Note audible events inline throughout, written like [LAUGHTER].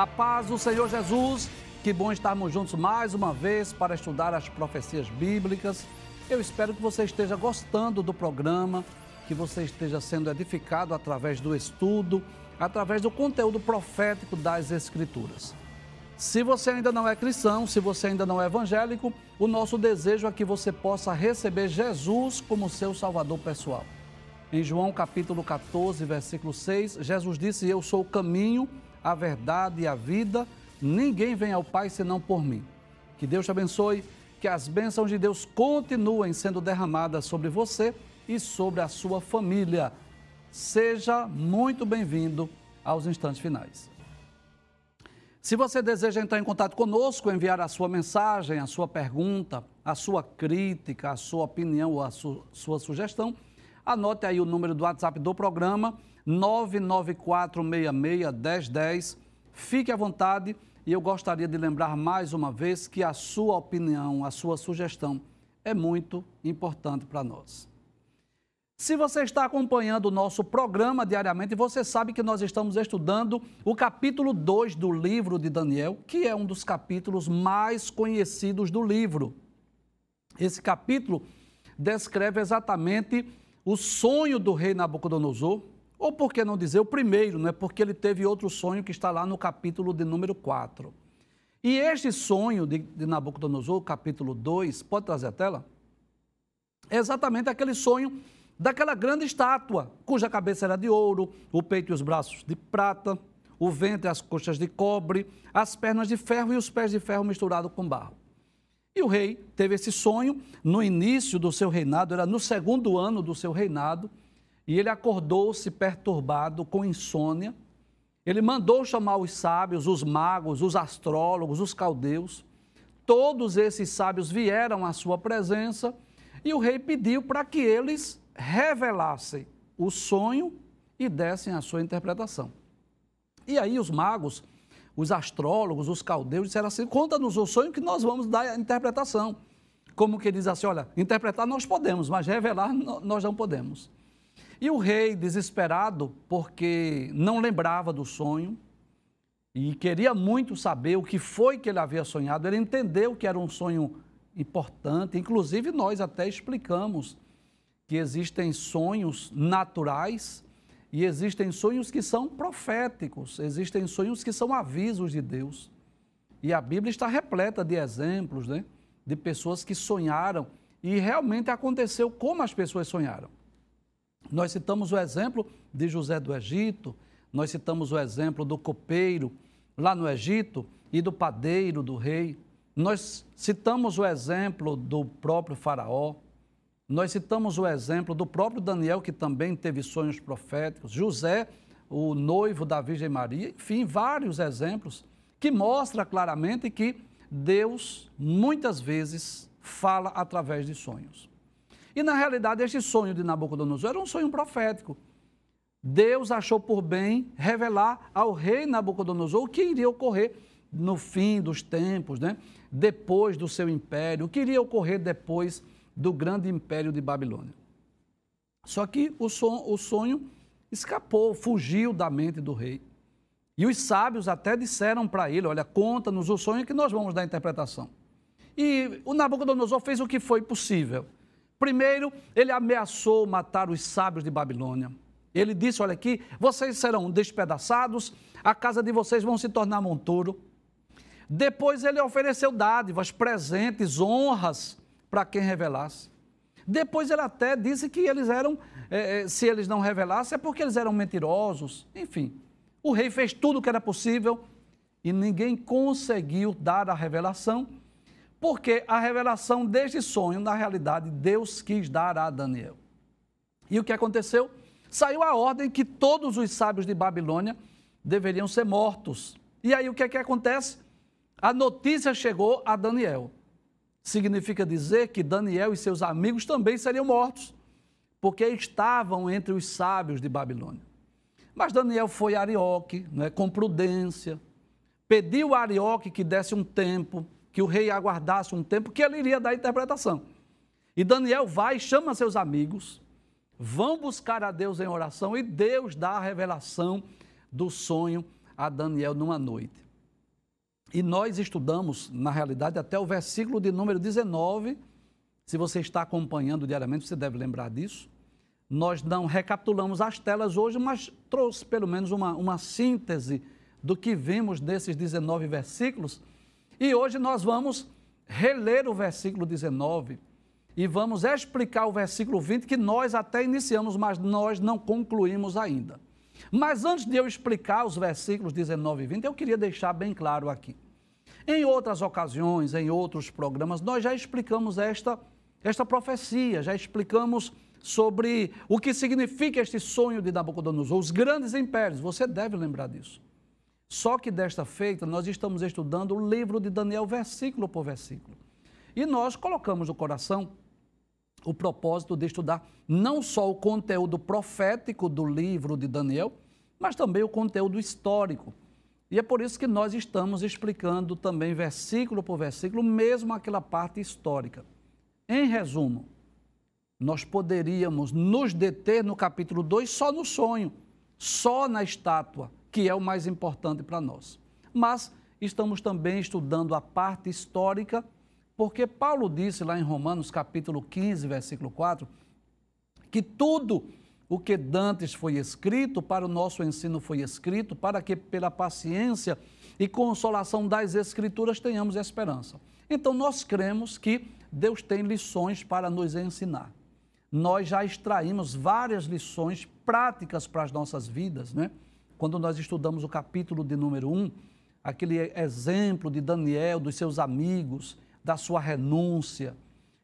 A paz do Senhor Jesus. Que bom estarmos juntos mais uma vez para estudar as profecias bíblicas. Eu espero que você esteja gostando do programa, que você esteja sendo edificado através do estudo, através do conteúdo profético das Escrituras. Se você ainda não é cristão, se você ainda não é evangélico, o nosso desejo é que você possa receber Jesus como seu Salvador pessoal. Em João capítulo 14, versículo 6, Jesus disse: Eu sou o caminho, a verdade e a vida. Ninguém vem ao Pai senão por mim. Que Deus te abençoe, que as bênçãos de Deus continuem sendo derramadas sobre você e sobre a sua família. Seja muito bem-vindo aos instantes finais. Se você deseja entrar em contato conosco, enviar a sua mensagem, a sua pergunta, a sua crítica, a sua opinião ou a su sua sugestão, anote aí o número do WhatsApp do programa 994661010. Fique à vontade e eu gostaria de lembrar mais uma vez que a sua opinião, a sua sugestão é muito importante para nós. Se você está acompanhando o nosso programa diariamente, você sabe que nós estamos estudando o capítulo 2 do livro de Daniel, que é um dos capítulos mais conhecidos do livro. Esse capítulo descreve exatamente o sonho do rei Nabucodonosor, ou por que não dizer o primeiro, né? porque ele teve outro sonho que está lá no capítulo de número 4. E este sonho de, de Nabucodonosor, capítulo 2, pode trazer a tela? É exatamente aquele sonho daquela grande estátua, cuja cabeça era de ouro, o peito e os braços de prata, o ventre e as coxas de cobre, as pernas de ferro e os pés de ferro misturado com barro. E o rei teve esse sonho no início do seu reinado, era no segundo ano do seu reinado, e ele acordou-se perturbado com insônia. Ele mandou chamar os sábios, os magos, os astrólogos, os caldeus. Todos esses sábios vieram à sua presença e o rei pediu para que eles revelassem o sonho e dessem a sua interpretação. E aí os magos, os astrólogos, os caldeus disseram assim: conta-nos o sonho que nós vamos dar a interpretação. Como que diz assim: olha, interpretar nós podemos, mas revelar nós não podemos. E o rei, desesperado, porque não lembrava do sonho e queria muito saber o que foi que ele havia sonhado, ele entendeu que era um sonho importante. Inclusive, nós até explicamos que existem sonhos naturais e existem sonhos que são proféticos, existem sonhos que são avisos de Deus. E a Bíblia está repleta de exemplos, né? De pessoas que sonharam e realmente aconteceu como as pessoas sonharam. Nós citamos o exemplo de José do Egito, nós citamos o exemplo do copeiro lá no Egito e do padeiro do rei. Nós citamos o exemplo do próprio Faraó. Nós citamos o exemplo do próprio Daniel, que também teve sonhos proféticos. José, o noivo da Virgem Maria. Enfim, vários exemplos que mostra claramente que Deus muitas vezes fala através de sonhos. E na realidade, este sonho de Nabucodonosor era um sonho profético. Deus achou por bem revelar ao rei Nabucodonosor o que iria ocorrer no fim dos tempos, né? depois do seu império, o que iria ocorrer depois do grande império de Babilônia. Só que o, son, o sonho escapou, fugiu da mente do rei. E os sábios até disseram para ele: Olha, conta-nos o sonho que nós vamos dar interpretação. E o Nabucodonosor fez o que foi possível. Primeiro, ele ameaçou matar os sábios de Babilônia. Ele disse: Olha aqui, vocês serão despedaçados, a casa de vocês vão se tornar montouro. Depois, ele ofereceu dádivas, presentes, honras para quem revelasse. Depois, ele até disse que eles eram, eh, eh, se eles não revelassem, é porque eles eram mentirosos. Enfim, o rei fez tudo o que era possível e ninguém conseguiu dar a revelação porque a revelação deste sonho, na realidade, Deus quis dar a Daniel. E o que aconteceu? Saiu a ordem que todos os sábios de Babilônia deveriam ser mortos. E aí o que é que acontece? A notícia chegou a Daniel. Significa dizer que Daniel e seus amigos também seriam mortos, porque estavam entre os sábios de Babilônia. Mas Daniel foi a Arioque, né, com prudência, pediu a Arioque que desse um tempo que o rei aguardasse um tempo que ele iria dar a interpretação. E Daniel vai, chama seus amigos, vão buscar a Deus em oração e Deus dá a revelação do sonho a Daniel numa noite. E nós estudamos, na realidade, até o versículo de número 19. Se você está acompanhando diariamente, você deve lembrar disso. Nós não recapitulamos as telas hoje, mas trouxe pelo menos uma, uma síntese do que vimos desses 19 versículos e hoje nós vamos reler o versículo 19 e vamos explicar o versículo 20, que nós até iniciamos, mas nós não concluímos ainda. Mas antes de eu explicar os versículos 19 e 20, eu queria deixar bem claro aqui. Em outras ocasiões, em outros programas, nós já explicamos esta, esta profecia, já explicamos sobre o que significa este sonho de Nabucodonosor, os grandes impérios, você deve lembrar disso. Só que desta feita nós estamos estudando o livro de Daniel, versículo por versículo. E nós colocamos no coração o propósito de estudar não só o conteúdo profético do livro de Daniel, mas também o conteúdo histórico. E é por isso que nós estamos explicando também versículo por versículo, mesmo aquela parte histórica. Em resumo, nós poderíamos nos deter no capítulo 2 só no sonho, só na estátua, que é o mais importante para nós. Mas estamos também estudando a parte histórica, porque Paulo disse lá em Romanos capítulo 15, versículo 4, que tudo o que dantes foi escrito para o nosso ensino foi escrito, para que pela paciência e consolação das escrituras tenhamos esperança. Então nós cremos que Deus tem lições para nos ensinar. Nós já extraímos várias lições práticas para as nossas vidas, né? Quando nós estudamos o capítulo de número 1, aquele exemplo de Daniel, dos seus amigos, da sua renúncia,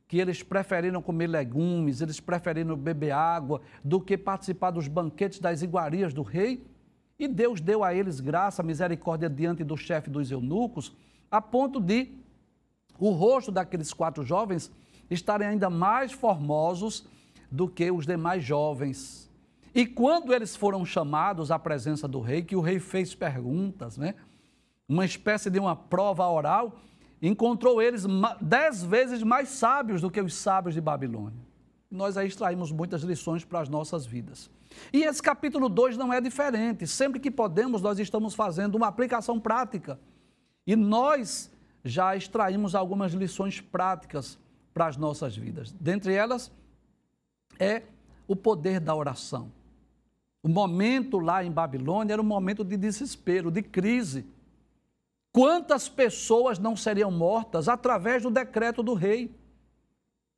que eles preferiram comer legumes, eles preferiram beber água do que participar dos banquetes das iguarias do rei. E Deus deu a eles graça, misericórdia diante do chefe dos eunucos, a ponto de o rosto daqueles quatro jovens estarem ainda mais formosos do que os demais jovens. E quando eles foram chamados à presença do rei, que o rei fez perguntas, né? uma espécie de uma prova oral, encontrou eles dez vezes mais sábios do que os sábios de Babilônia. Nós aí extraímos muitas lições para as nossas vidas. E esse capítulo 2 não é diferente. Sempre que podemos, nós estamos fazendo uma aplicação prática. E nós já extraímos algumas lições práticas para as nossas vidas. Dentre elas é o poder da oração. O momento lá em Babilônia era um momento de desespero, de crise. Quantas pessoas não seriam mortas através do decreto do rei?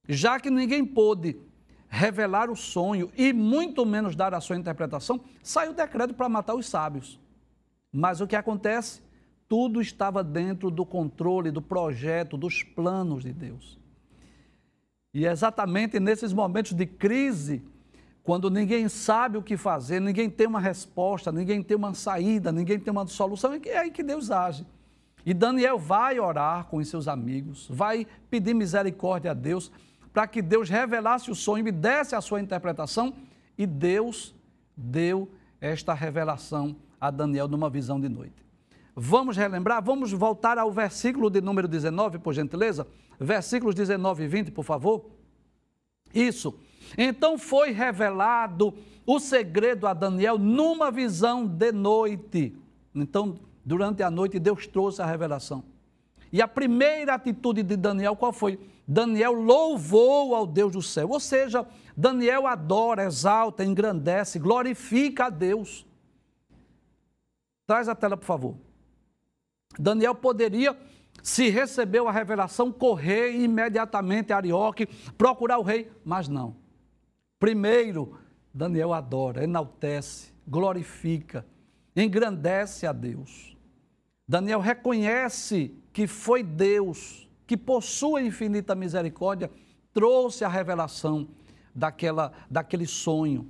Já que ninguém pôde revelar o sonho e muito menos dar a sua interpretação, saiu o decreto para matar os sábios. Mas o que acontece? Tudo estava dentro do controle, do projeto, dos planos de Deus. E é exatamente nesses momentos de crise, quando ninguém sabe o que fazer, ninguém tem uma resposta, ninguém tem uma saída, ninguém tem uma solução, é, é aí que Deus age. E Daniel vai orar com os seus amigos, vai pedir misericórdia a Deus, para que Deus revelasse o sonho e desse a sua interpretação, e Deus deu esta revelação a Daniel numa visão de noite. Vamos relembrar, vamos voltar ao versículo de número 19, por gentileza. Versículos 19 e 20, por favor. Isso. Então foi revelado o segredo a Daniel numa visão de noite. Então, durante a noite, Deus trouxe a revelação. E a primeira atitude de Daniel qual foi? Daniel louvou ao Deus do céu. Ou seja, Daniel adora, exalta, engrandece, glorifica a Deus. Traz a tela, por favor. Daniel poderia, se recebeu a revelação, correr imediatamente a Arioque, procurar o rei, mas não. Primeiro, Daniel adora, enaltece, glorifica, engrandece a Deus. Daniel reconhece que foi Deus que, por sua infinita misericórdia, trouxe a revelação daquela, daquele sonho.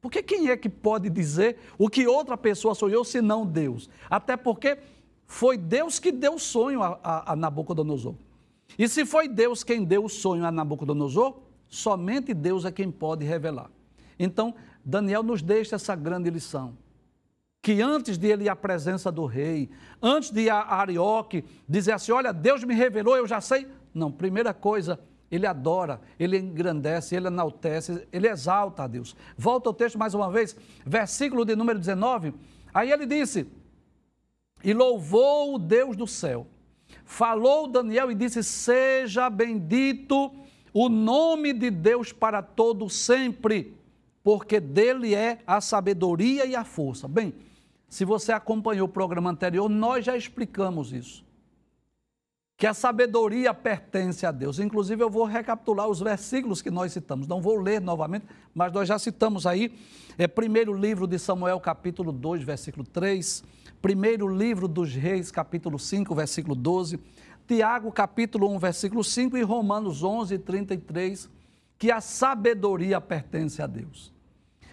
Porque quem é que pode dizer o que outra pessoa sonhou se não Deus? Até porque foi Deus que deu o sonho a, a, a Nabucodonosor. E se foi Deus quem deu o sonho a Nabucodonosor, Somente Deus é quem pode revelar. Então, Daniel nos deixa essa grande lição. Que antes dele ir à presença do rei, antes de ir a Arioque, dizer assim: Olha, Deus me revelou, eu já sei. Não, primeira coisa, ele adora, ele engrandece, ele enaltece, ele exalta a Deus. Volta ao texto mais uma vez, versículo de número 19. Aí ele disse: E louvou o Deus do céu. Falou Daniel e disse: Seja bendito o nome de Deus para todo sempre, porque dele é a sabedoria e a força. Bem, se você acompanhou o programa anterior, nós já explicamos isso. Que a sabedoria pertence a Deus. Inclusive, eu vou recapitular os versículos que nós citamos. Não vou ler novamente, mas nós já citamos aí. É primeiro livro de Samuel, capítulo 2, versículo 3. Primeiro livro dos Reis, capítulo 5, versículo 12. Tiago capítulo 1, versículo 5 e Romanos 11, 33, que a sabedoria pertence a Deus.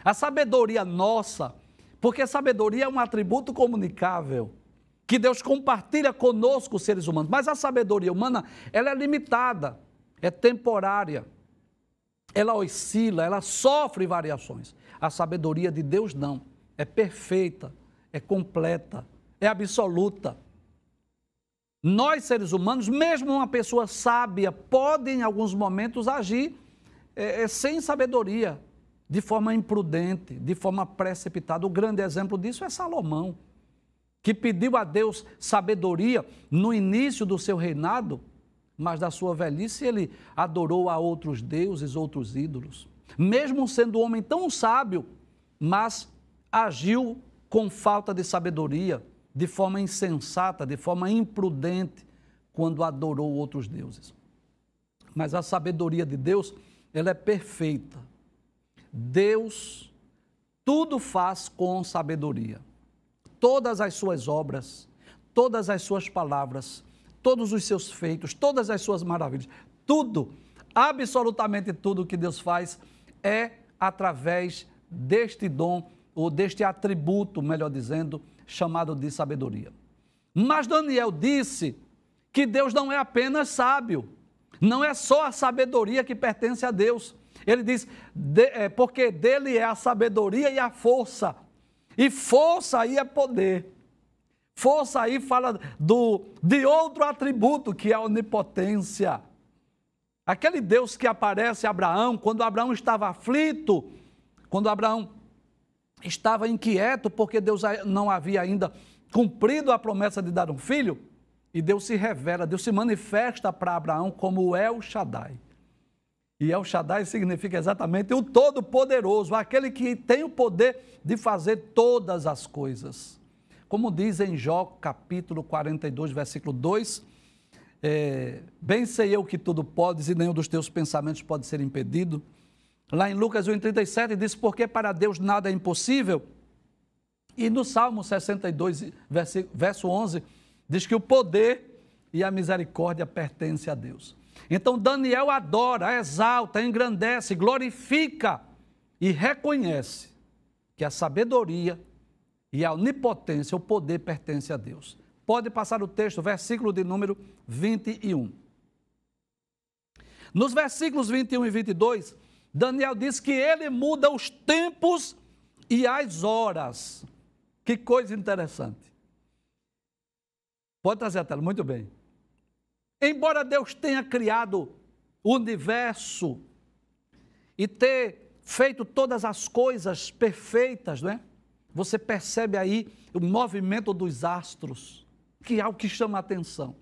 A sabedoria nossa, porque sabedoria é um atributo comunicável que Deus compartilha conosco, os seres humanos, mas a sabedoria humana, ela é limitada, é temporária. Ela oscila, ela sofre variações. A sabedoria de Deus não, é perfeita, é completa, é absoluta. Nós, seres humanos, mesmo uma pessoa sábia, pode em alguns momentos agir é, é, sem sabedoria, de forma imprudente, de forma precipitada. O grande exemplo disso é Salomão, que pediu a Deus sabedoria no início do seu reinado, mas da sua velhice ele adorou a outros deuses, outros ídolos. Mesmo sendo um homem tão sábio, mas agiu com falta de sabedoria, de forma insensata, de forma imprudente, quando adorou outros deuses. Mas a sabedoria de Deus, ela é perfeita. Deus tudo faz com sabedoria. Todas as suas obras, todas as suas palavras, todos os seus feitos, todas as suas maravilhas, tudo, absolutamente tudo que Deus faz é através deste dom ou deste atributo, melhor dizendo, chamado de sabedoria. Mas Daniel disse que Deus não é apenas sábio, não é só a sabedoria que pertence a Deus. Ele diz, de, é, porque dele é a sabedoria e a força, e força aí é poder. Força aí fala do, de outro atributo que é a onipotência. Aquele Deus que aparece a Abraão, quando Abraão estava aflito, quando Abraão estava inquieto porque Deus não havia ainda cumprido a promessa de dar um filho, e Deus se revela, Deus se manifesta para Abraão como El Shaddai. E El Shaddai significa exatamente o Todo-Poderoso, aquele que tem o poder de fazer todas as coisas. Como diz em Jó capítulo 42, versículo 2, é, eh, bem sei eu que tudo podes e nenhum dos teus pensamentos pode ser impedido. Lá em Lucas 1,37 diz: Porque para Deus nada é impossível. E no Salmo 62, verso 11, diz que o poder e a misericórdia pertencem a Deus. Então Daniel adora, exalta, engrandece, glorifica e reconhece que a sabedoria e a onipotência, o poder pertence a Deus. Pode passar o texto, versículo de número 21. Nos versículos 21 e 22, Daniel diz que ele muda os tempos e as horas. Que coisa interessante. Pode trazer a tela, muito bem. Embora Deus tenha criado o universo e ter feito todas as coisas perfeitas, não é? Você percebe aí o movimento dos astros, que é o que chama a atenção.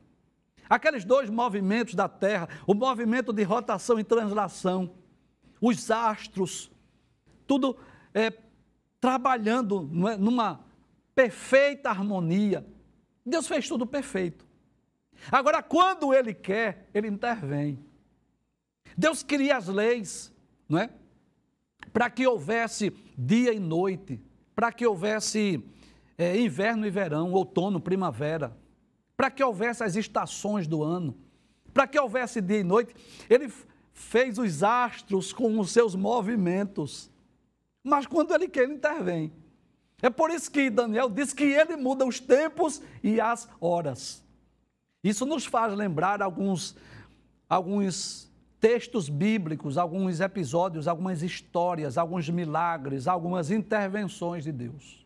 Aqueles dois movimentos da Terra, o movimento de rotação e translação, os astros, tudo é, trabalhando é, numa perfeita harmonia. Deus fez tudo perfeito. Agora, quando Ele quer, Ele intervém. Deus cria as leis, não é? Para que houvesse dia e noite, para que houvesse é, inverno e verão, outono, primavera, para que houvesse as estações do ano, para que houvesse dia e noite. Ele, fez os astros com os seus movimentos. Mas quando ele quer, ele intervém. É por isso que Daniel diz que ele muda os tempos e as horas. Isso nos faz lembrar alguns, alguns textos bíblicos, alguns episódios, algumas histórias, alguns milagres, algumas intervenções de Deus.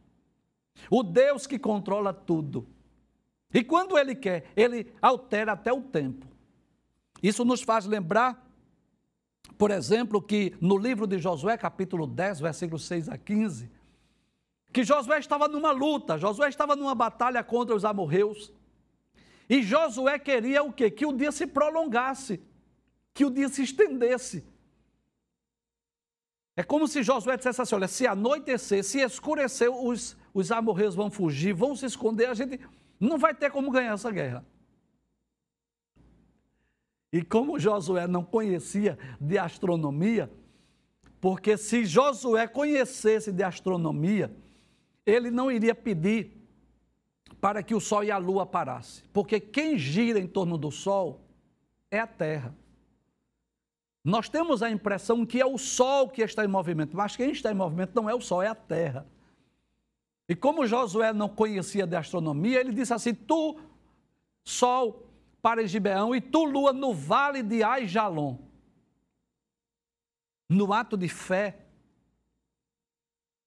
O Deus que controla tudo. E quando ele quer, ele altera até o tempo. Isso nos faz lembrar por exemplo, que no livro de Josué, capítulo 10, versículos 6 a 15, que Josué estava numa luta, Josué estava numa batalha contra os amorreus. E Josué queria o quê? Que o dia se prolongasse, que o dia se estendesse. É como se Josué dissesse assim: olha, se anoitecer, se escurecer, os, os amorreus vão fugir, vão se esconder, a gente não vai ter como ganhar essa guerra. E como Josué não conhecia de astronomia, porque se Josué conhecesse de astronomia, ele não iria pedir para que o sol e a lua parassem, porque quem gira em torno do sol é a terra. Nós temos a impressão que é o sol que está em movimento, mas quem está em movimento não é o sol, é a terra. E como Josué não conhecia de astronomia, ele disse assim: Tu, sol, para Gibeão e Tulua no vale de Aijalon. No ato de fé,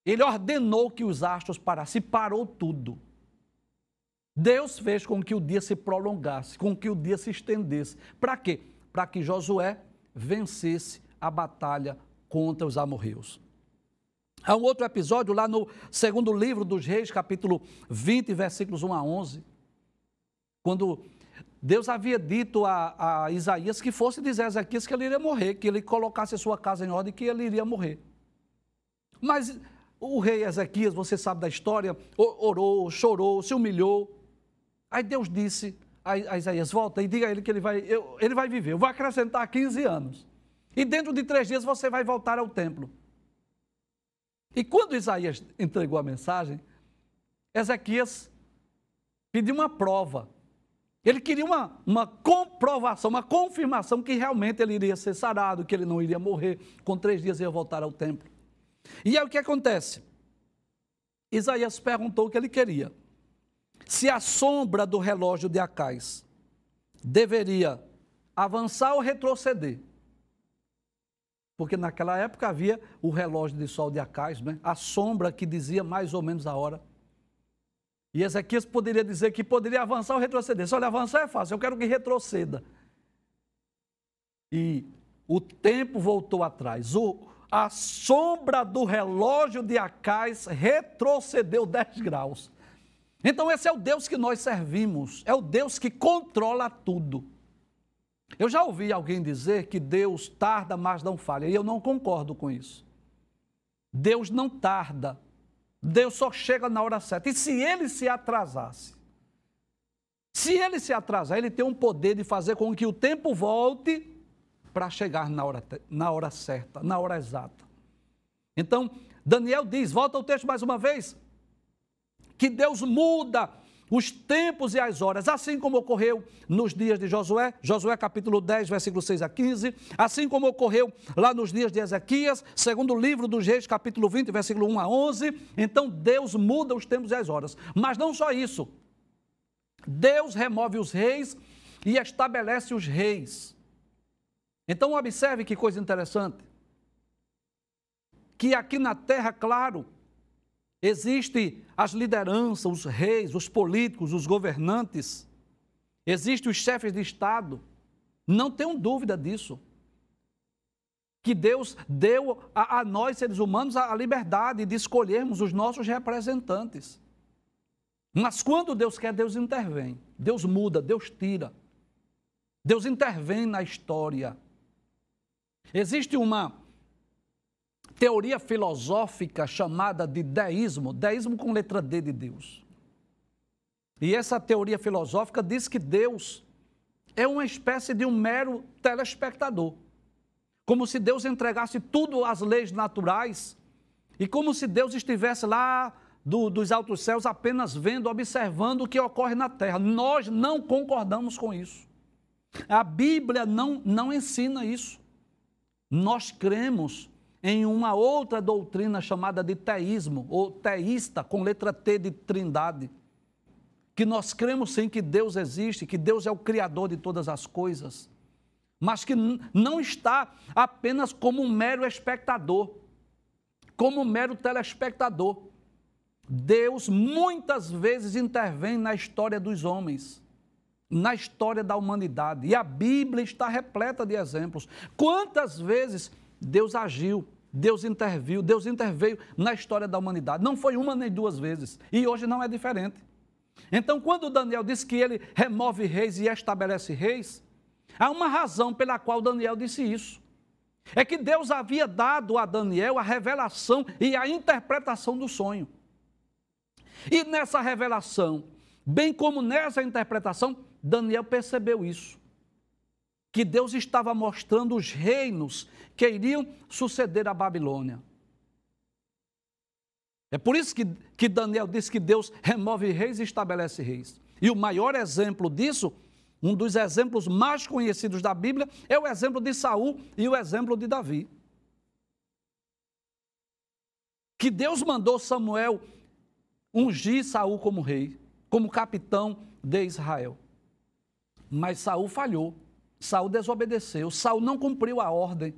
ele ordenou que os astros parassem, parou tudo. Deus fez com que o dia se prolongasse, com que o dia se estendesse. Para quê? Para que Josué vencesse a batalha contra os amorreus. Há um outro episódio lá no segundo livro dos Reis, capítulo 20, versículos 1 a 11, quando Deus havia dito a, a, Isaías que fosse dizer a Ezequias que ele iria morrer, que ele colocasse a sua casa em ordem e que ele iria morrer. Mas o rei Ezequias, você sabe da história, orou, chorou, se humilhou. Aí Deus disse a Isaías: volta e diga a ele que ele vai, eu, ele vai viver, eu vou acrescentar 15 anos. E dentro de três dias você vai voltar ao templo. E quando Isaías entregou a mensagem, Ezequias pediu uma prova ele queria uma, uma comprovação, uma confirmação que realmente ele iria ser sarado, que ele não iria morrer. Com três dias ia voltar ao templo. E aí o que acontece? Isaías perguntou o que ele queria. Se a sombra do relógio de Acais deveria avançar ou retroceder. Porque naquela época havia o relógio de sol de Acais, né? a sombra que dizia mais ou menos a hora. E Ezequias poderia dizer que poderia avançar ou retroceder. Se olha, avançar é fácil, eu quero que retroceda. E o tempo voltou atrás. O, a sombra do relógio de Acais retrocedeu 10 graus. Então, esse é o Deus que nós servimos, é o Deus que controla tudo. Eu já ouvi alguém dizer que Deus tarda, mas não falha, e eu não concordo com isso. Deus não tarda, Deus só chega na hora certa. E se ele se atrasasse? Se ele se atrasar, ele tem um poder de fazer com que o tempo volte para chegar na hora, na hora certa, na hora exata. Então, Daniel diz: volta ao texto mais uma vez, que Deus muda os tempos e as horas, assim como ocorreu nos dias de Josué, Josué capítulo 10, versículo 6 a 15, assim como ocorreu lá nos dias de Ezequias, segundo o livro dos Reis, capítulo 20, versículo 1 a 11. Então Deus muda os tempos e as horas. Mas não só isso. Deus remove os reis e estabelece os reis. Então observe que coisa interessante. Que aqui na terra, claro, Existem as lideranças, os reis, os políticos, os governantes, existem os chefes de Estado. Não tenham dúvida disso. Que Deus deu a, a nós, seres humanos, a, a liberdade de escolhermos os nossos representantes. Mas quando Deus quer, Deus intervém. Deus muda, Deus tira. Deus intervém na história. Existe uma teoria filosófica chamada de deísmo, deísmo com letra D de Deus. E essa teoria filosófica diz que Deus é uma espécie de um mero telespectador. Como se Deus entregasse tudo às leis naturais e como se Deus estivesse lá do, dos altos céus apenas vendo, observando o que ocorre na terra. Nós não concordamos com isso. A Bíblia não, não ensina isso. Nós cremos em uma outra doutrina chamada de teísmo, ou teísta, com letra T de trindade, que nós cremos sim que Deus existe, que Deus é o Criador de todas as coisas, mas que não está apenas como um mero espectador, como um mero telespectador. Deus muitas vezes intervém na história dos homens na história da humanidade. E a Bíblia está repleta de exemplos. Quantas vezes Deus agiu, Deus interviu, Deus interveio na história da humanidade. Não foi uma nem duas vezes. E hoje não é diferente. Então, quando Daniel diz que ele remove reis e estabelece reis, há uma razão pela qual Daniel disse isso. É que Deus havia dado a Daniel a revelação e a interpretação do sonho. E nessa revelação, bem como nessa interpretação, Daniel percebeu isso que Deus estava mostrando os reinos que iriam suceder à Babilônia. É por isso que, que Daniel diz que Deus remove reis e estabelece reis. E o maior exemplo disso, um dos exemplos mais conhecidos da Bíblia, é o exemplo de Saul e o exemplo de Davi. Que Deus mandou Samuel ungir Saul como rei, como capitão de Israel. Mas Saul falhou. Saul desobedeceu, Saul não cumpriu a ordem.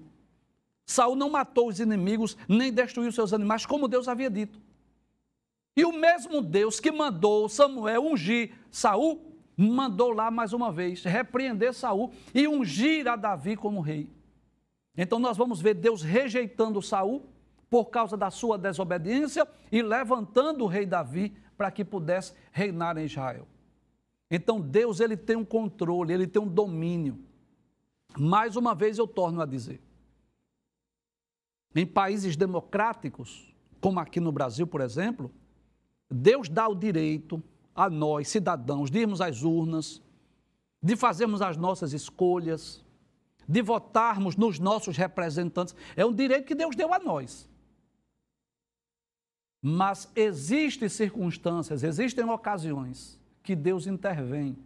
Saul não matou os inimigos, nem destruiu seus animais, como Deus havia dito. E o mesmo Deus que mandou Samuel ungir Saul, mandou lá mais uma vez repreender Saul e ungir a Davi como rei. Então nós vamos ver Deus rejeitando Saul por causa da sua desobediência e levantando o rei Davi para que pudesse reinar em Israel. Então Deus ele tem um controle, ele tem um domínio. Mais uma vez eu torno a dizer: em países democráticos, como aqui no Brasil, por exemplo, Deus dá o direito a nós, cidadãos, de irmos às urnas, de fazermos as nossas escolhas, de votarmos nos nossos representantes. É um direito que Deus deu a nós. Mas existem circunstâncias, existem ocasiões que Deus intervém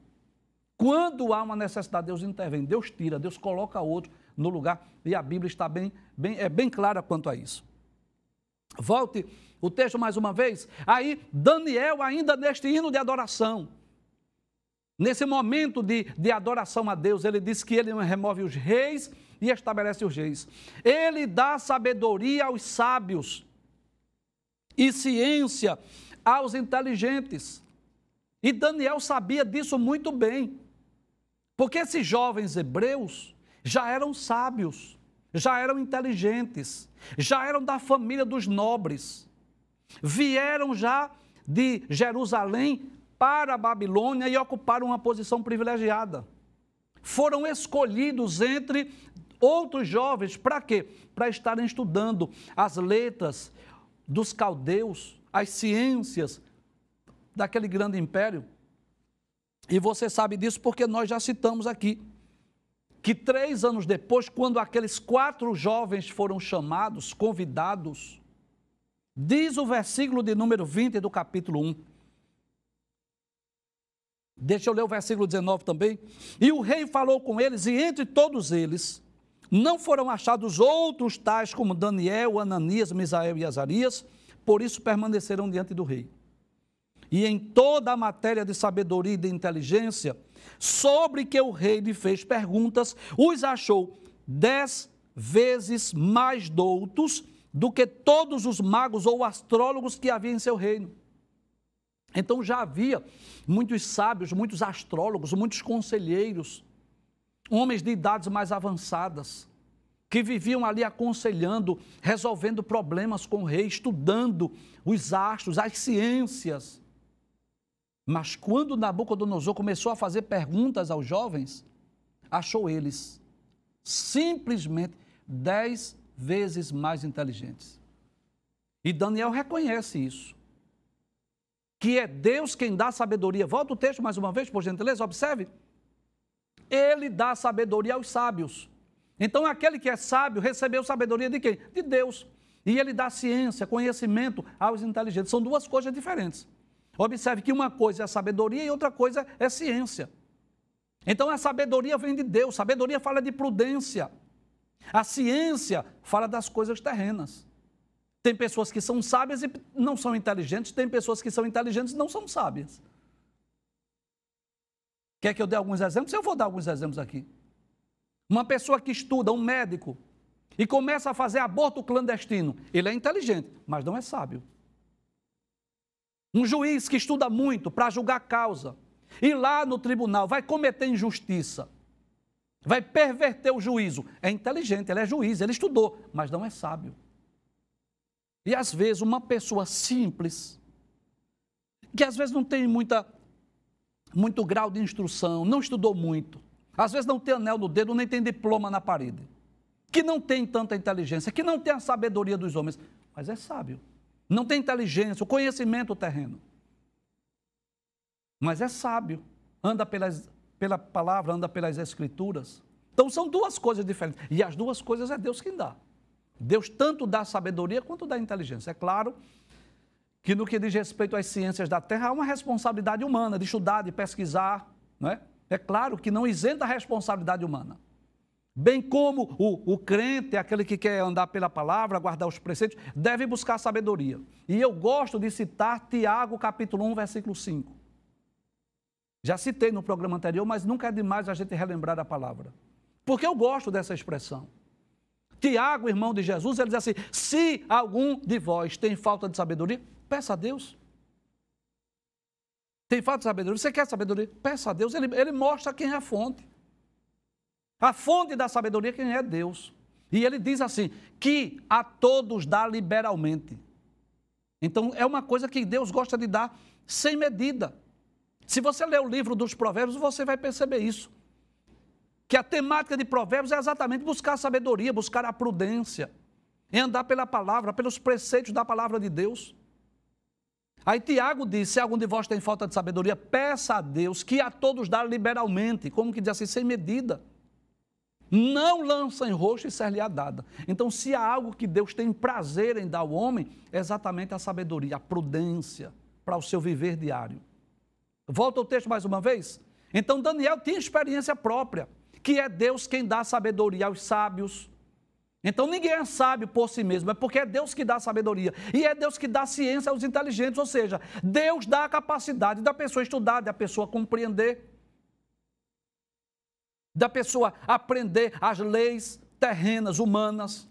quando há uma necessidade, Deus intervém, Deus tira, Deus coloca outro no lugar, e a Bíblia está bem, bem, é bem clara quanto a isso. Volte o texto mais uma vez. Aí, Daniel, ainda neste hino de adoração, nesse momento de, de adoração a Deus, ele diz que ele remove os reis e estabelece os reis. Ele dá sabedoria aos sábios e ciência aos inteligentes. E Daniel sabia disso muito bem. Porque esses jovens hebreus já eram sábios, já eram inteligentes, já eram da família dos nobres. Vieram já de Jerusalém para a Babilônia e ocuparam uma posição privilegiada. Foram escolhidos entre outros jovens para quê? Para estarem estudando as letras dos caldeus, as ciências daquele grande império. E você sabe disso porque nós já citamos aqui que três anos depois, quando aqueles quatro jovens foram chamados, convidados, diz o versículo de número 20 do capítulo 1. Deixa eu ler o versículo 19 também. E o rei falou com eles, e entre todos eles não foram achados outros tais como Daniel, Ananias, Misael e Azarias, por isso permaneceram diante do rei e em toda a matéria de sabedoria e de inteligência, sobre que o rei lhe fez perguntas, os achou dez vezes mais doutos do que todos os magos ou astrólogos que havia em seu reino. Então já havia muitos sábios, muitos astrólogos, muitos conselheiros, homens de idades mais avançadas, que viviam ali aconselhando, resolvendo problemas com o rei, estudando os astros, as ciências. Mas quando Nabucodonosor começou a fazer perguntas aos jovens, achou eles simplesmente dez vezes mais inteligentes. E Daniel reconhece isso. Que é Deus quem dá sabedoria. Volta o texto mais uma vez, por gentileza, observe. Ele dá sabedoria aos sábios. Então, aquele que é sábio recebeu sabedoria de quem? De Deus. E ele dá ciência, conhecimento aos inteligentes. São duas coisas diferentes. Observe que uma coisa é sabedoria e outra coisa é ciência. Então a sabedoria vem de Deus, sabedoria fala de prudência. A ciência fala das coisas terrenas. Tem pessoas que são sábias e não são inteligentes, tem pessoas que são inteligentes e não são sábias. Quer que eu dê alguns exemplos? Eu vou dar alguns exemplos aqui. Uma pessoa que estuda, um médico, e começa a fazer aborto clandestino, ele é inteligente, mas não é sábio. Um juiz que estuda muito para julgar causa e lá no tribunal vai cometer injustiça, vai perverter o juízo. É inteligente, ele é juiz, ele estudou, mas não é sábio. E às vezes uma pessoa simples, que às vezes não tem muita, muito grau de instrução, não estudou muito, às vezes não tem anel no dedo, nem tem diploma na parede, que não tem tanta inteligência, que não tem a sabedoria dos homens, mas é sábio não tem inteligência, o conhecimento terreno. Mas é sábio, anda pelas, pela palavra, anda pelas escrituras. Então são duas coisas diferentes. E as duas coisas é Deus quem dá. Deus tanto dá sabedoria quanto dá inteligência. É claro que no que diz respeito às ciências da Terra, há uma responsabilidade humana de estudar, de pesquisar, não é? É claro que não isenta a responsabilidade humana. Bem como o, o crente, é aquele que quer andar pela palavra, guardar os preceitos, deve buscar sabedoria. E eu gosto de citar Tiago, capítulo 1, versículo 5. Já citei no programa anterior, mas nunca é demais a gente relembrar a palavra. Porque eu gosto dessa expressão. Tiago, irmão de Jesus, ele diz assim: se algum de vós tem falta de sabedoria, peça a Deus. Tem falta de sabedoria? Você quer sabedoria? Peça a Deus. Ele, ele mostra quem é a fonte. A fonte da sabedoria é quem é Deus. E ele diz assim: que a todos dá liberalmente. Então é uma coisa que Deus gosta de dar sem medida. Se você ler o livro dos Provérbios, você vai perceber isso. Que a temática de Provérbios é exatamente buscar a sabedoria, buscar a prudência, andar pela palavra, pelos preceitos da palavra de Deus. Aí Tiago diz: se algum de vós tem falta de sabedoria, peça a Deus que a todos dá liberalmente, como que diz assim, sem medida. Não lança em rosto e ser-lhe-á dada. Então, se há algo que Deus tem prazer em dar ao homem, é exatamente a sabedoria, a prudência para o seu viver diário. Volta ao texto mais uma vez. Então, Daniel tinha experiência própria, que é Deus quem dá sabedoria aos sábios. Então ninguém é sábio por si mesmo, é porque é Deus que dá sabedoria e é Deus que dá ciência aos inteligentes, ou seja, Deus dá a capacidade da pessoa estudar, da pessoa compreender da pessoa aprender as leis terrenas, humanas.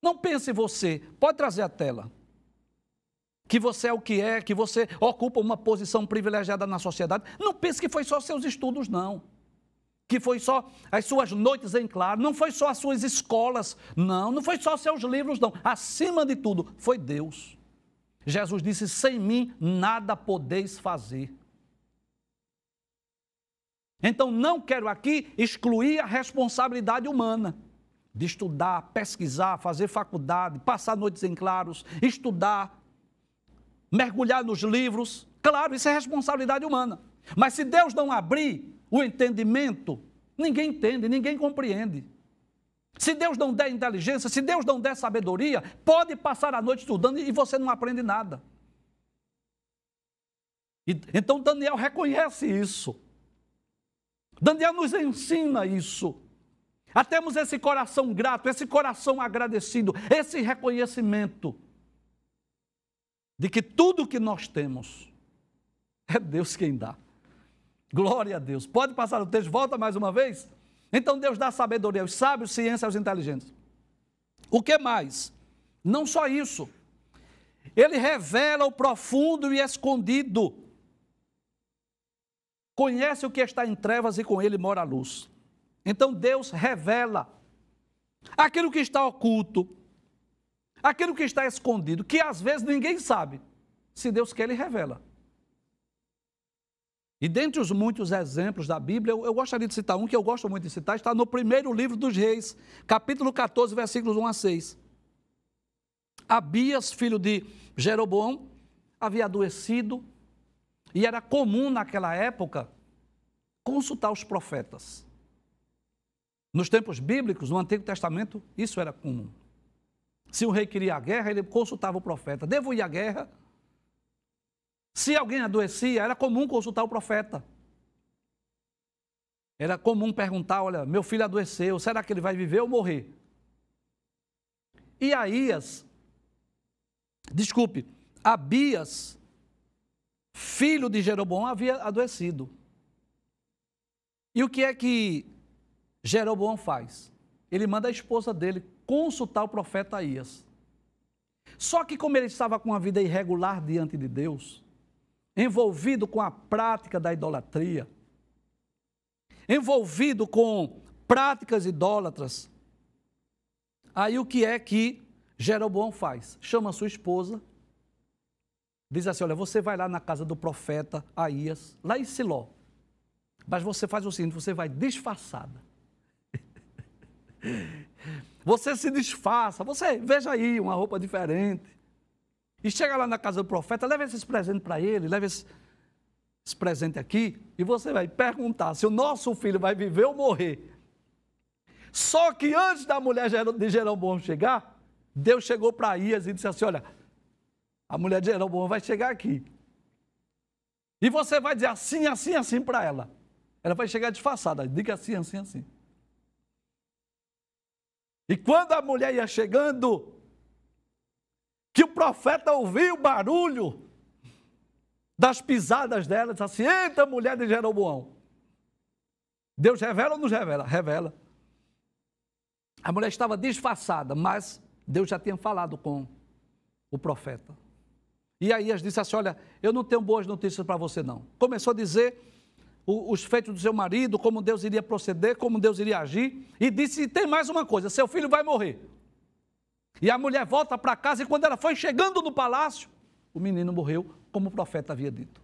Não pense você, pode trazer a tela, que você é o que é, que você ocupa uma posição privilegiada na sociedade. Não pense que foi só seus estudos, não. Que foi só as suas noites em claro, não foi só as suas escolas, não, não foi só seus livros, não. Acima de tudo, foi Deus. Jesus disse: Sem mim nada podeis fazer. Então, não quero aqui excluir a responsabilidade humana de estudar, pesquisar, fazer faculdade, passar noites em claros, estudar, mergulhar nos livros. Claro, isso é responsabilidade humana. Mas se Deus não abrir o entendimento, ninguém entende, ninguém compreende. Se Deus não der inteligência, se Deus não der sabedoria, pode passar a noite estudando e você não aprende nada. E, então Daniel reconhece isso. Daniel nos ensina isso. A ah, termos esse coração grato, esse coração agradecido, esse reconhecimento de que tudo que nós temos é Deus quem dá. Glória a Deus. Pode passar o texto, volta mais uma vez. Então Deus dá sabedoria aos sábios, ciência aos inteligentes. O que mais? Não só isso. Ele revela o profundo e escondido conhece o que está em trevas e com ele mora a luz. Então Deus revela aquilo que está oculto, aquilo que está escondido, que às vezes ninguém sabe. Se Deus quer, ele revela. E dentre os muitos exemplos da Bíblia, eu, eu, gostaria de citar um que eu gosto muito de citar, está no primeiro livro dos Reis, capítulo 14, versículos 1 a 6. Abias, filho de Jeroboão, havia adoecido e era comum naquela época consultar os profetas. Nos tempos bíblicos, no Antigo Testamento, isso era comum. Se o rei queria a guerra, ele consultava o profeta. Devo ir à guerra? Se alguém adoecia, era comum consultar o profeta. Era comum perguntar: olha, meu filho adoeceu, será que ele vai viver ou morrer? E Aías, desculpe, Abias filho de Jeroboão, havia adoecido. E o que é que Jeroboão faz? Ele manda a esposa dele consultar o profeta Aías. Só que, como ele estava com uma vida irregular diante de Deus, envolvido com a prática da idolatria, envolvido com práticas idólatras, aí o que é que Jeroboão faz? Chama sua esposa Diz assim: olha, você vai lá na casa do profeta Aías, lá em Siló. Mas você faz o seguinte: você vai disfarçada. [LAUGHS] Você se disfarça, você veja aí uma roupa diferente. E chega lá na casa do profeta, leva esses presentes para ele, leva esse, esse presente aqui, e você vai perguntar se o nosso filho vai viver ou morrer. Só que antes da mulher de bom chegar, Deus chegou para aias e disse assim: Olha, a mulher de Jeroboão vai chegar aqui. E você vai dizer assim, assim, assim para ela. Ela vai chegar disfarçada. Diga assim, assim, assim. E quando a mulher ia chegando, que o profeta ouviu o barulho das pisadas dela, disse assim: Eita, mulher de Jeroboão. Deus revela ou não revela? Revela. A mulher estava disfarçada, mas Deus já tinha falado com o profeta. E aí as disse assim: Olha, eu não tenho boas notícias para você, não. Começou a dizer os feitos do seu marido, como Deus iria proceder, como Deus iria agir, e disse: Tem mais uma coisa, seu filho vai morrer. E a mulher volta para casa, e quando ela foi chegando no palácio, o menino morreu, como o profeta havia dito.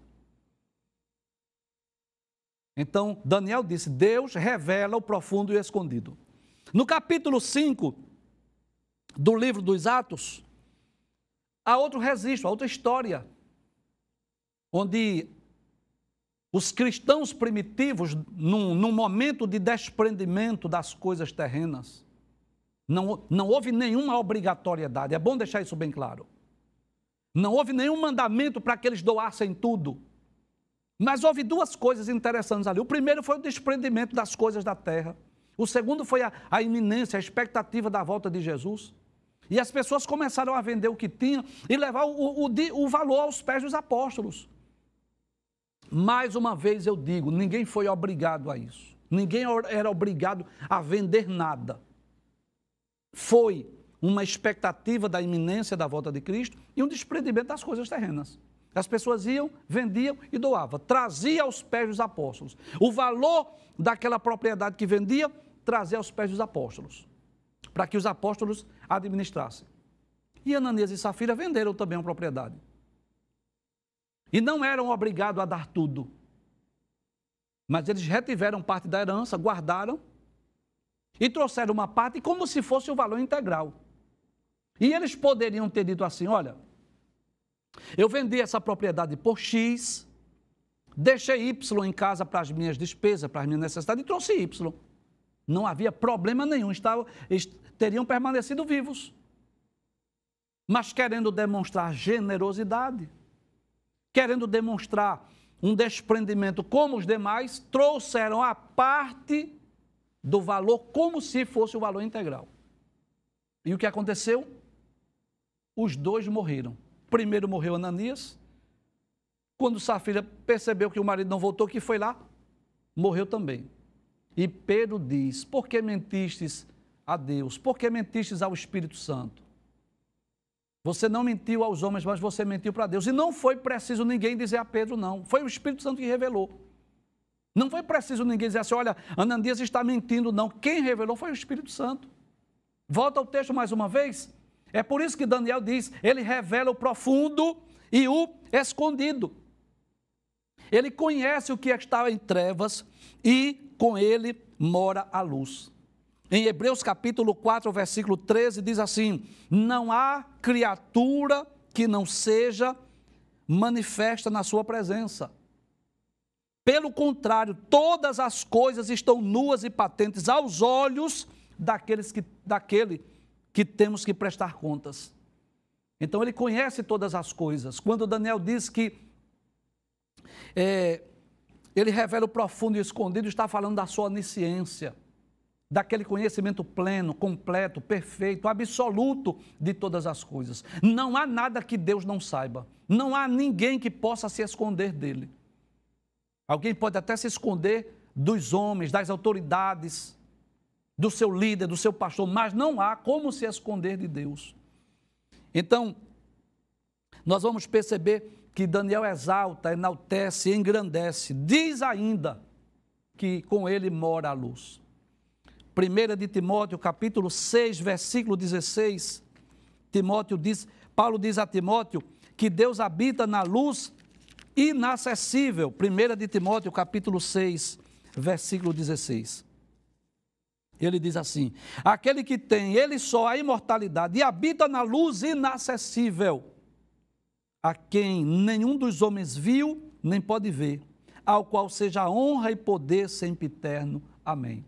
Então, Daniel disse: Deus revela o profundo e o escondido. No capítulo 5 do livro dos Atos, Há outro registro, há outra história, onde os cristãos primitivos, num, num, momento de desprendimento das coisas terrenas, não, não houve nenhuma obrigatoriedade, é bom deixar isso bem claro. Não houve nenhum mandamento para que eles doassem tudo. Mas houve duas coisas interessantes ali. O primeiro foi o desprendimento das coisas da terra. O segundo foi a, a iminência, a expectativa da volta de Jesus. E as pessoas começaram a vender o que tinham e levar o, o, o valor aos pés dos apóstolos. Mais uma vez eu digo: ninguém foi obrigado a isso. Ninguém era obrigado a vender nada. Foi uma expectativa da iminência da volta de Cristo e um desprendimento das coisas terrenas. As pessoas iam, vendiam e doavam. Trazia aos pés dos apóstolos. O valor daquela propriedade que vendia, trazia aos pés dos apóstolos para que os apóstolos administrassem. E Ananias e Safira venderam também uma propriedade. E não eram obrigados a dar tudo. Mas eles retiveram parte da herança, guardaram e trouxeram uma parte como se fosse o valor integral. E eles poderiam ter dito assim: olha, eu vendi essa propriedade por X, deixei Y em casa para as minhas despesas, para as minhas necessidades e trouxe Y. Não havia problema nenhum, estavam, teriam permanecido vivos. Mas querendo demonstrar generosidade, querendo demonstrar um desprendimento como os demais, trouxeram a parte do valor como se fosse o valor integral. E o que aconteceu? Os dois morreram. Primeiro morreu Ananias. Quando Safira percebeu que o marido não voltou, que foi lá, morreu também. E Pedro diz: Por que mentistes a Deus? Por que mentistes ao Espírito Santo? Você não mentiu aos homens, mas você mentiu para Deus. E não foi preciso ninguém dizer a Pedro, não. Foi o Espírito Santo que revelou. Não foi preciso ninguém dizer assim: olha, Ananias está mentindo, não. Quem revelou foi o Espírito Santo. Volta ao texto mais uma vez. É por isso que Daniel diz: ele revela o profundo e o escondido. Ele conhece o que é estava em trevas e com ele mora a luz. Em Hebreus capítulo 4, versículo 13 diz assim: Não há criatura que não seja manifesta na sua presença. Pelo contrário, todas as coisas estão nuas e patentes aos olhos daqueles que, daquele que temos que prestar contas. Então ele conhece todas as coisas. Quando Daniel diz que é, ele revela o profundo e o escondido, está falando da sua onisciência, daquele conhecimento pleno, completo, perfeito, absoluto de todas as coisas. Não há nada que Deus não saiba. Não há ninguém que possa se esconder dele. Alguém pode até se esconder dos homens, das autoridades, do seu líder, do seu pastor, mas não há como se esconder de Deus. Então, nós vamos perceber que Daniel exalta, enaltece, engrandece. Diz ainda que com ele mora a luz. 1 de Timóteo, capítulo 6, versículo 16, Timóteo diz, Paulo diz a Timóteo que Deus habita na luz inacessível. 1 de Timóteo, capítulo 6, versículo 16. Ele diz assim: Aquele que tem, ele só a imortalidade e habita na luz inacessível a quem nenhum dos homens viu nem pode ver, ao qual seja honra e poder sempre eterno. Amém.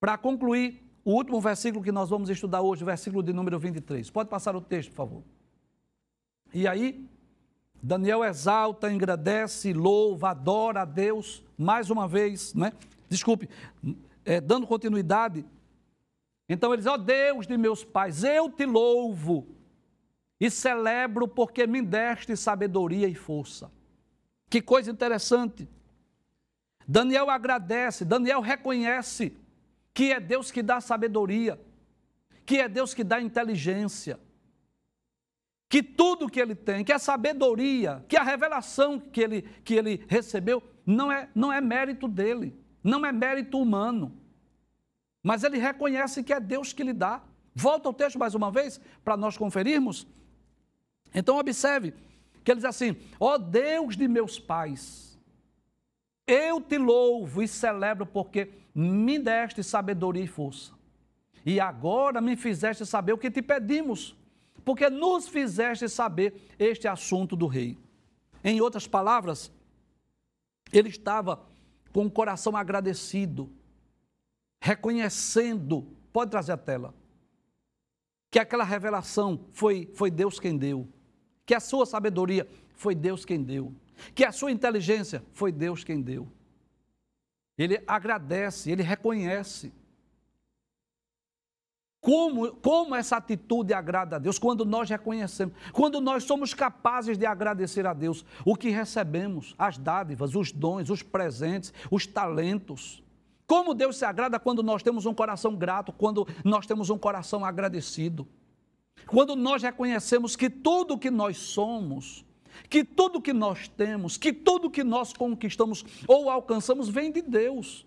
Para concluir, o último versículo que nós vamos estudar hoje, o versículo de número 23. Pode passar o texto, por favor. E aí, Daniel exalta, engrandece, louva, adora a Deus mais uma vez, né? Desculpe, é, dando continuidade. Então ele diz: Ó oh Deus de meus pais, eu te louvo e celebro porque me deste sabedoria e força. Que coisa interessante. Daniel agradece, Daniel reconhece que é Deus que dá sabedoria, que é Deus que dá inteligência, que tudo que ele tem, que a sabedoria, que a revelação que ele, que ele recebeu, não é, não é mérito dele, não é mérito humano. Mas ele reconhece que é Deus que lhe dá. Volta o texto mais uma vez para nós conferirmos. Então observe que ele diz assim: ó oh Deus de meus pais, eu te louvo e celebro porque me deste sabedoria e força. E agora me fizeste saber o que te pedimos, porque nos fizeste saber este assunto do rei. Em outras palavras, ele estava com o coração agradecido, reconhecendo, pode trazer a tela, que aquela revelação foi, foi Deus quem deu que a sua sabedoria foi Deus quem deu, que a sua inteligência foi Deus quem deu. Ele agradece, ele reconhece. Como, como essa atitude agrada a Deus? Quando nós reconhecemos, quando nós somos capazes de agradecer a Deus o que recebemos, as dádivas, os dons, os presentes, os talentos. Como Deus se agrada quando nós temos um coração grato, quando nós temos um coração agradecido. Quando nós reconhecemos que tudo que nós somos, que tudo que nós temos, que tudo que nós conquistamos ou alcançamos vem de Deus.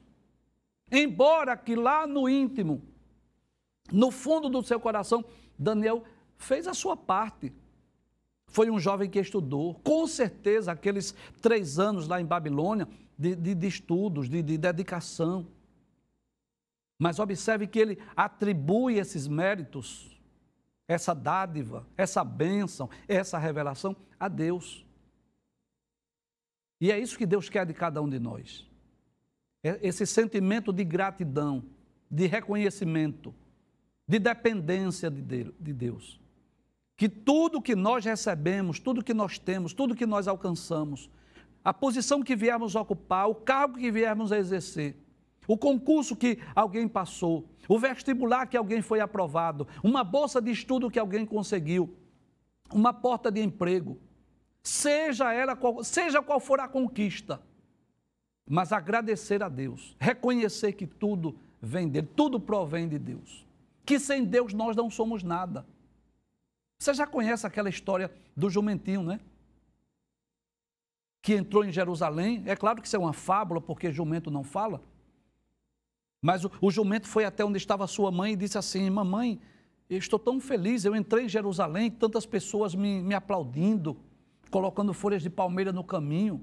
Embora que lá no íntimo, no fundo do seu coração, Daniel fez a sua parte. Foi um jovem que estudou. Com certeza, aqueles três anos lá em Babilônia, de, de, de estudos, de, de dedicação. Mas observe que ele atribui esses méritos essa dádiva, essa bênção, essa revelação a Deus. E é isso que Deus quer de cada um de nós. É esse sentimento de gratidão, de reconhecimento, de dependência de Deus. Que tudo que nós recebemos, tudo que nós temos, tudo que nós alcançamos, a posição que viermos ocupar, o cargo que viermos a exercer, o concurso que alguém passou, o vestibular que alguém foi aprovado, uma bolsa de estudo que alguém conseguiu, uma porta de emprego, seja ela qual, seja qual for a conquista, mas agradecer a Deus, reconhecer que tudo vem dele, tudo provém de Deus, que sem Deus nós não somos nada. Você já conhece aquela história do jumentinho, né? Que entrou em Jerusalém. É claro que isso é uma fábula, porque jumento não fala mas o, o jumento foi até onde estava sua mãe e disse assim: Mamãe, eu estou tão feliz, eu entrei em Jerusalém, tantas pessoas me, me aplaudindo, colocando folhas de palmeira no caminho.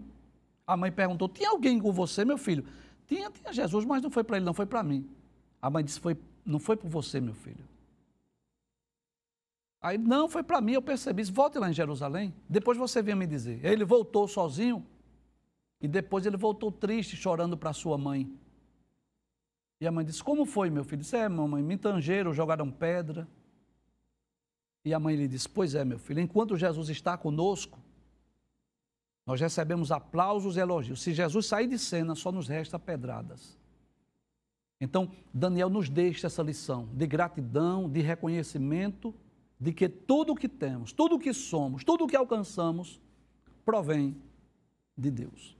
A mãe perguntou: Tinha alguém com você, meu filho? Tinha, tinha Jesus, mas não foi para ele, não foi para mim. A mãe disse: foi, Não foi por você, meu filho. Aí, não, foi para mim, eu percebi Volte lá em Jerusalém, depois você vem me dizer. Ele voltou sozinho e depois ele voltou triste, chorando para sua mãe. E a mãe disse: Como foi, meu filho? Disse: É, mamãe, me tangeram, jogaram pedra. E a mãe lhe disse: Pois é, meu filho, enquanto Jesus está conosco, nós recebemos aplausos e elogios. Se Jesus sair de cena, só nos resta pedradas. Então, Daniel nos deixa essa lição de gratidão, de reconhecimento de que tudo o que temos, tudo o que somos, tudo o que alcançamos provém de Deus.